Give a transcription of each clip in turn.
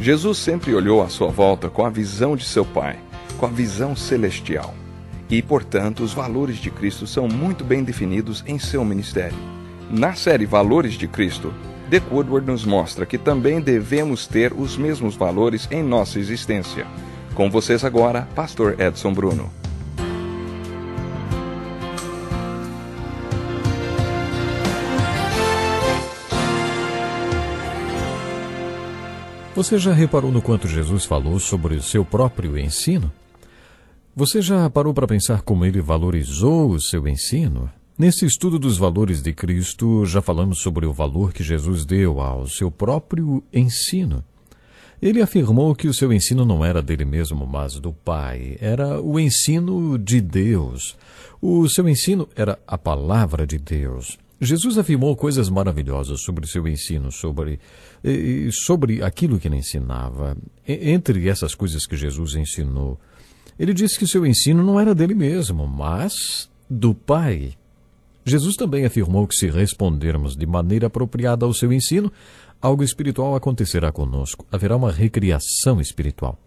Jesus sempre olhou à sua volta com a visão de seu Pai, com a visão celestial. E, portanto, os valores de Cristo são muito bem definidos em seu ministério. Na série Valores de Cristo, Dick Woodward nos mostra que também devemos ter os mesmos valores em nossa existência. Com vocês agora, Pastor Edson Bruno. Você já reparou no quanto Jesus falou sobre o seu próprio ensino? Você já parou para pensar como ele valorizou o seu ensino? Nesse estudo dos valores de Cristo, já falamos sobre o valor que Jesus deu ao seu próprio ensino. Ele afirmou que o seu ensino não era dele mesmo, mas do Pai. Era o ensino de Deus. O seu ensino era a palavra de Deus. Jesus afirmou coisas maravilhosas sobre seu ensino, sobre, sobre aquilo que ele ensinava. Entre essas coisas que Jesus ensinou, ele disse que seu ensino não era dele mesmo, mas do Pai. Jesus também afirmou que se respondermos de maneira apropriada ao seu ensino, algo espiritual acontecerá conosco, haverá uma recriação espiritual.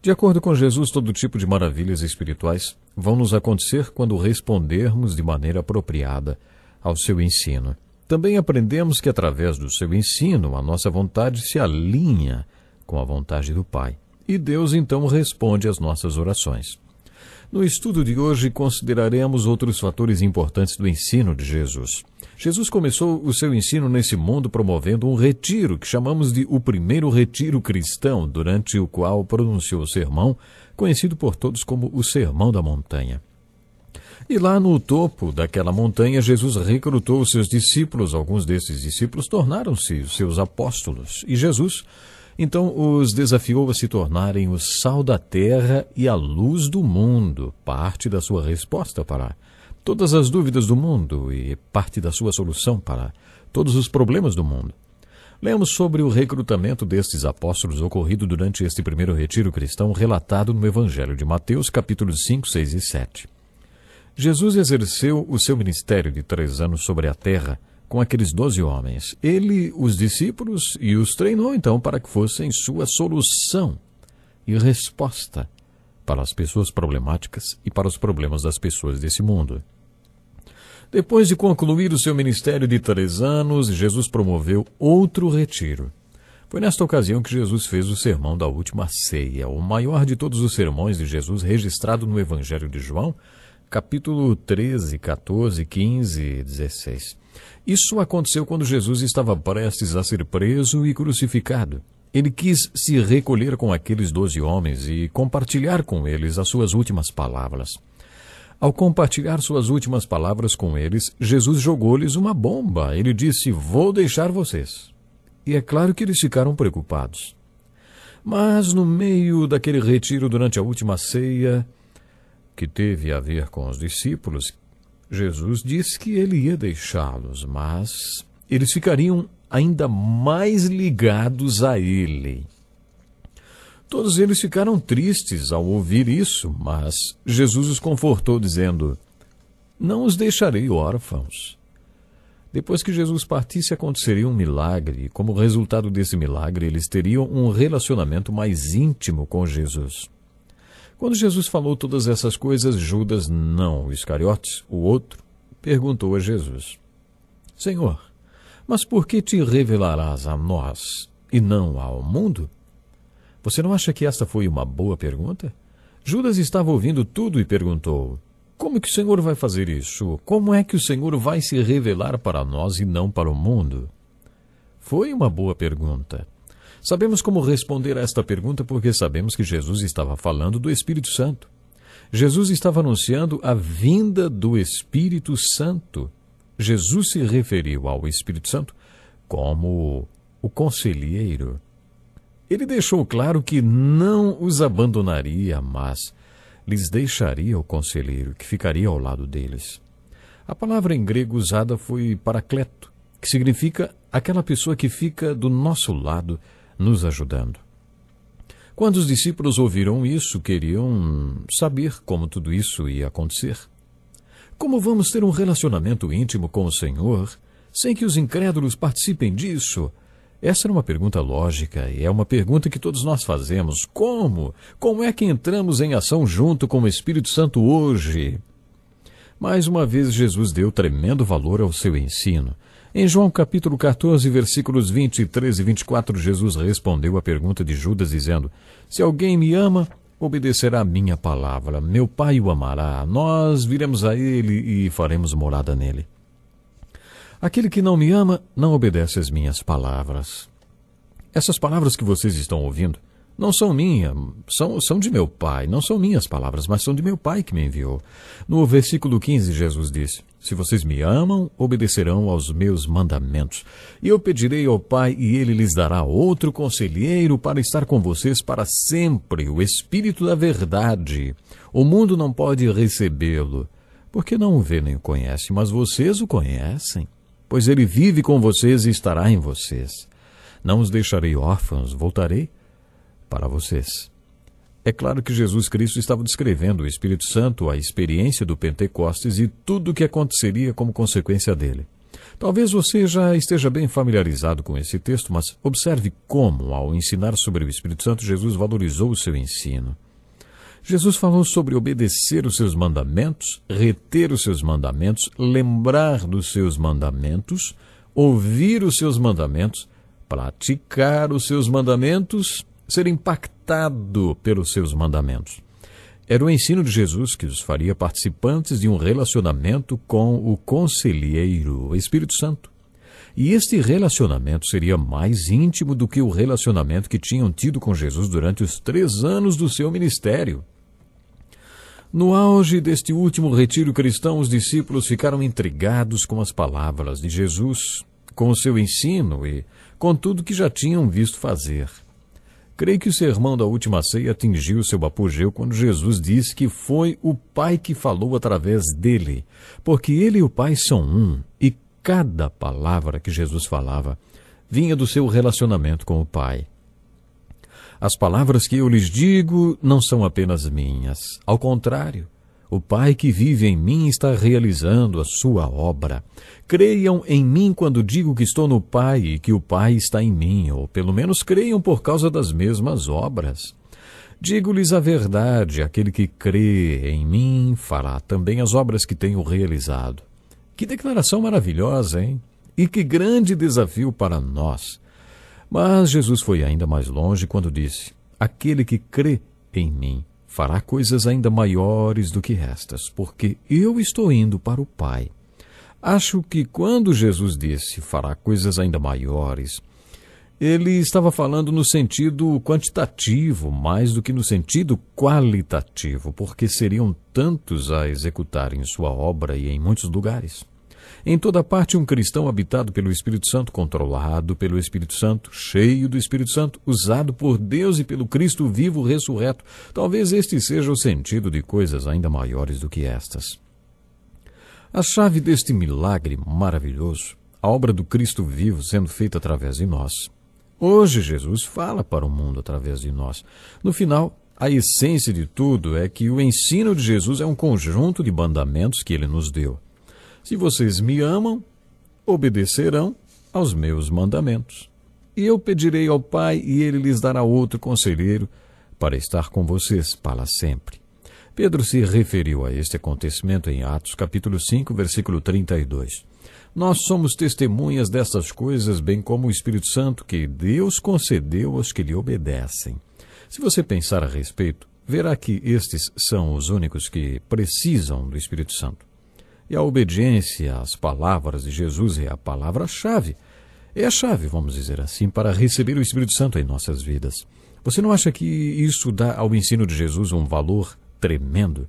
De acordo com Jesus, todo tipo de maravilhas espirituais vão nos acontecer quando respondermos de maneira apropriada ao seu ensino. Também aprendemos que, através do seu ensino, a nossa vontade se alinha com a vontade do Pai. E Deus então responde às nossas orações. No estudo de hoje, consideraremos outros fatores importantes do ensino de Jesus. Jesus começou o seu ensino nesse mundo promovendo um retiro, que chamamos de o primeiro retiro cristão, durante o qual pronunciou o sermão, conhecido por todos como o Sermão da Montanha. E lá no topo daquela montanha, Jesus recrutou os seus discípulos. Alguns desses discípulos tornaram-se seus apóstolos. E Jesus, então, os desafiou a se tornarem o sal da terra e a luz do mundo, parte da sua resposta para todas as dúvidas do mundo e parte da sua solução para todos os problemas do mundo. Lemos sobre o recrutamento destes apóstolos ocorrido durante este primeiro retiro cristão relatado no Evangelho de Mateus, capítulos 5, 6 e 7. Jesus exerceu o seu ministério de três anos sobre a terra com aqueles doze homens. Ele os discípulos e os treinou então para que fossem sua solução e resposta para as pessoas problemáticas e para os problemas das pessoas desse mundo. Depois de concluir o seu ministério de três anos, Jesus promoveu outro retiro. Foi nesta ocasião que Jesus fez o sermão da última ceia, o maior de todos os sermões de Jesus registrado no Evangelho de João, capítulo 13, 14, 15 e 16. Isso aconteceu quando Jesus estava prestes a ser preso e crucificado. Ele quis se recolher com aqueles doze homens e compartilhar com eles as suas últimas palavras. Ao compartilhar suas últimas palavras com eles, Jesus jogou-lhes uma bomba. Ele disse: Vou deixar vocês. E é claro que eles ficaram preocupados. Mas no meio daquele retiro durante a última ceia, que teve a ver com os discípulos, Jesus disse que ele ia deixá-los, mas eles ficariam ainda mais ligados a ele. Todos eles ficaram tristes ao ouvir isso, mas Jesus os confortou, dizendo: Não os deixarei órfãos. Depois que Jesus partisse, aconteceria um milagre, e como resultado desse milagre, eles teriam um relacionamento mais íntimo com Jesus. Quando Jesus falou todas essas coisas, Judas, não Iscariotes, o outro, perguntou a Jesus: Senhor, mas por que te revelarás a nós e não ao mundo? Você não acha que esta foi uma boa pergunta? Judas estava ouvindo tudo e perguntou: Como que o Senhor vai fazer isso? Como é que o Senhor vai se revelar para nós e não para o mundo? Foi uma boa pergunta. Sabemos como responder a esta pergunta porque sabemos que Jesus estava falando do Espírito Santo. Jesus estava anunciando a vinda do Espírito Santo. Jesus se referiu ao Espírito Santo como o conselheiro. Ele deixou claro que não os abandonaria, mas lhes deixaria o conselheiro, que ficaria ao lado deles. A palavra em grego usada foi paracleto, que significa aquela pessoa que fica do nosso lado nos ajudando. Quando os discípulos ouviram isso, queriam saber como tudo isso ia acontecer. Como vamos ter um relacionamento íntimo com o Senhor sem que os incrédulos participem disso? Essa era uma pergunta lógica e é uma pergunta que todos nós fazemos. Como? Como é que entramos em ação junto com o Espírito Santo hoje? Mais uma vez, Jesus deu tremendo valor ao seu ensino em João capítulo 14, versículos 23 e 24, Jesus respondeu à pergunta de Judas, dizendo: Se alguém me ama, obedecerá a minha palavra. Meu Pai o amará. Nós viremos a ele e faremos morada nele. Aquele que não me ama não obedece às minhas palavras. Essas palavras que vocês estão ouvindo não são minhas, são, são de meu pai. Não são minhas palavras, mas são de meu pai que me enviou. No versículo 15, Jesus disse: Se vocês me amam, obedecerão aos meus mandamentos. E eu pedirei ao Pai, e ele lhes dará outro conselheiro para estar com vocês para sempre, o Espírito da Verdade. O mundo não pode recebê-lo, porque não o vê nem o conhece, mas vocês o conhecem, pois ele vive com vocês e estará em vocês. Não os deixarei órfãos, voltarei para vocês. É claro que Jesus Cristo estava descrevendo o Espírito Santo, a experiência do Pentecostes e tudo o que aconteceria como consequência dele. Talvez você já esteja bem familiarizado com esse texto, mas observe como, ao ensinar sobre o Espírito Santo, Jesus valorizou o seu ensino. Jesus falou sobre obedecer os seus mandamentos, reter os seus mandamentos, lembrar dos seus mandamentos, ouvir os seus mandamentos, praticar os seus mandamentos ser impactado pelos seus mandamentos. Era o ensino de Jesus que os faria participantes de um relacionamento com o Conselheiro, o Espírito Santo. E este relacionamento seria mais íntimo do que o relacionamento que tinham tido com Jesus durante os três anos do seu ministério. No auge deste último retiro cristão, os discípulos ficaram intrigados com as palavras de Jesus, com o seu ensino e com tudo que já tinham visto fazer. Creio que o sermão da última ceia atingiu seu apogeu quando Jesus disse que foi o Pai que falou através dele, porque ele e o Pai são um, e cada palavra que Jesus falava vinha do seu relacionamento com o Pai. As palavras que eu lhes digo não são apenas minhas, ao contrário, o Pai que vive em mim está realizando a sua obra. Creiam em mim quando digo que estou no Pai e que o Pai está em mim, ou pelo menos creiam por causa das mesmas obras. Digo-lhes a verdade: aquele que crê em mim fará também as obras que tenho realizado. Que declaração maravilhosa, hein? E que grande desafio para nós. Mas Jesus foi ainda mais longe quando disse: Aquele que crê em mim fará coisas ainda maiores do que estas, porque eu estou indo para o Pai. Acho que quando Jesus disse fará coisas ainda maiores, ele estava falando no sentido quantitativo mais do que no sentido qualitativo, porque seriam tantos a executarem sua obra e em muitos lugares. Em toda parte, um cristão habitado pelo Espírito Santo, controlado pelo Espírito Santo, cheio do Espírito Santo, usado por Deus e pelo Cristo vivo ressurreto. Talvez este seja o sentido de coisas ainda maiores do que estas. A chave deste milagre maravilhoso, a obra do Cristo vivo sendo feita através de nós. Hoje, Jesus fala para o mundo através de nós. No final, a essência de tudo é que o ensino de Jesus é um conjunto de mandamentos que ele nos deu. Se vocês me amam, obedecerão aos meus mandamentos. E eu pedirei ao Pai, e ele lhes dará outro conselheiro para estar com vocês para sempre. Pedro se referiu a este acontecimento em Atos capítulo 5, versículo 32. Nós somos testemunhas destas coisas, bem como o Espírito Santo que Deus concedeu aos que lhe obedecem. Se você pensar a respeito, verá que estes são os únicos que precisam do Espírito Santo. E a obediência às palavras de Jesus é a palavra-chave. É a chave, vamos dizer assim, para receber o Espírito Santo em nossas vidas. Você não acha que isso dá ao ensino de Jesus um valor tremendo?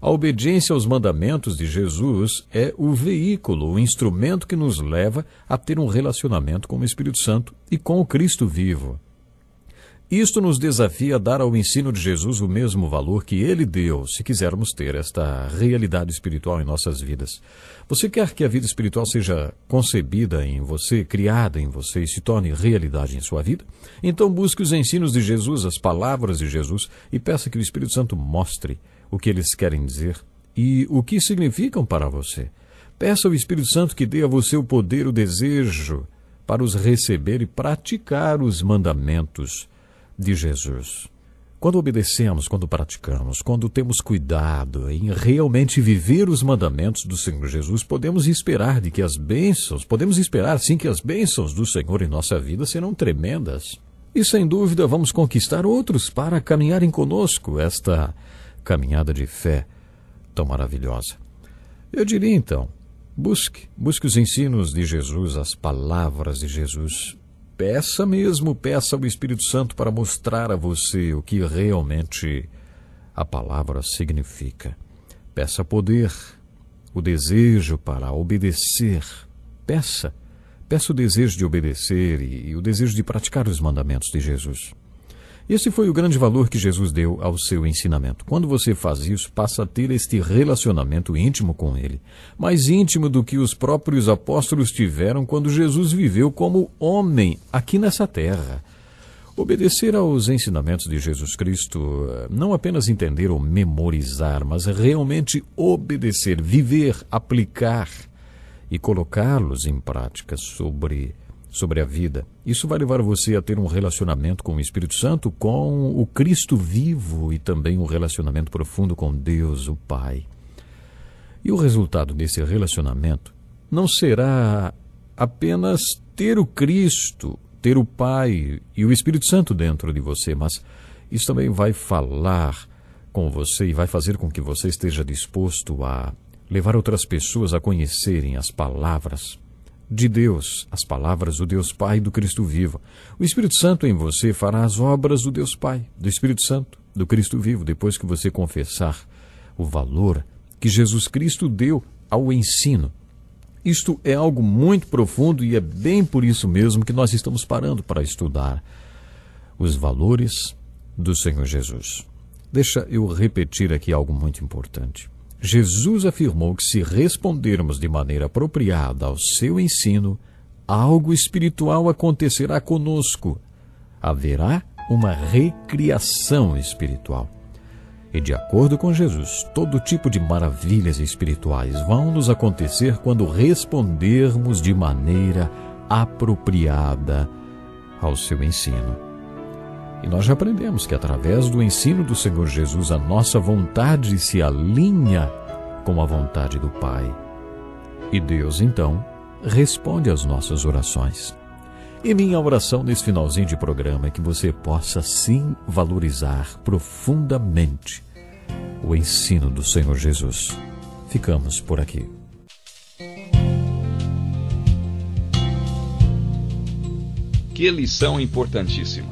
A obediência aos mandamentos de Jesus é o veículo, o instrumento que nos leva a ter um relacionamento com o Espírito Santo e com o Cristo vivo. Isto nos desafia a dar ao ensino de Jesus o mesmo valor que ele deu, se quisermos ter esta realidade espiritual em nossas vidas. Você quer que a vida espiritual seja concebida em você, criada em você e se torne realidade em sua vida? Então busque os ensinos de Jesus, as palavras de Jesus e peça que o Espírito Santo mostre o que eles querem dizer e o que significam para você. Peça ao Espírito Santo que dê a você o poder, o desejo para os receber e praticar os mandamentos de Jesus. Quando obedecemos, quando praticamos, quando temos cuidado em realmente viver os mandamentos do Senhor Jesus, podemos esperar de que as bênçãos, podemos esperar sim que as bênçãos do Senhor em nossa vida serão tremendas. E sem dúvida vamos conquistar outros para caminharem conosco esta caminhada de fé tão maravilhosa. Eu diria então, busque, busque os ensinos de Jesus, as palavras de Jesus, peça mesmo, peça ao Espírito Santo para mostrar a você o que realmente a palavra significa. Peça poder, o desejo para obedecer. Peça, peça o desejo de obedecer e, e o desejo de praticar os mandamentos de Jesus. Esse foi o grande valor que Jesus deu ao seu ensinamento. Quando você faz isso, passa a ter este relacionamento íntimo com ele, mais íntimo do que os próprios apóstolos tiveram quando Jesus viveu como homem aqui nessa terra. Obedecer aos ensinamentos de Jesus Cristo, eh, não apenas entender ou memorizar, mas realmente obedecer, viver, aplicar e colocá-los em prática sobre sobre a vida. Isso vai levar você a ter um relacionamento com o Espírito Santo, com o Cristo vivo e também um relacionamento profundo com Deus, o Pai. E o resultado desse relacionamento não será apenas ter o Cristo, ter o Pai e o Espírito Santo dentro de você, mas isso também vai falar com você e vai fazer com que você esteja disposto a levar outras pessoas a conhecerem as palavras de Deus, as palavras do Deus Pai e do Cristo vivo. O Espírito Santo em você fará as obras do Deus Pai, do Espírito Santo, do Cristo vivo, depois que você confessar o valor que Jesus Cristo deu ao ensino. Isto é algo muito profundo e é bem por isso mesmo que nós estamos parando para estudar os valores do Senhor Jesus. Deixa eu repetir aqui algo muito importante. Jesus afirmou que, se respondermos de maneira apropriada ao seu ensino, algo espiritual acontecerá conosco. Haverá uma recriação espiritual. E, de acordo com Jesus, todo tipo de maravilhas espirituais vão nos acontecer quando respondermos de maneira apropriada ao seu ensino. E nós já aprendemos que através do ensino do Senhor Jesus, a nossa vontade se alinha com a vontade do Pai. E Deus, então, responde às nossas orações. E minha oração nesse finalzinho de programa é que você possa sim valorizar profundamente o ensino do Senhor Jesus. Ficamos por aqui. Que lição importantíssima!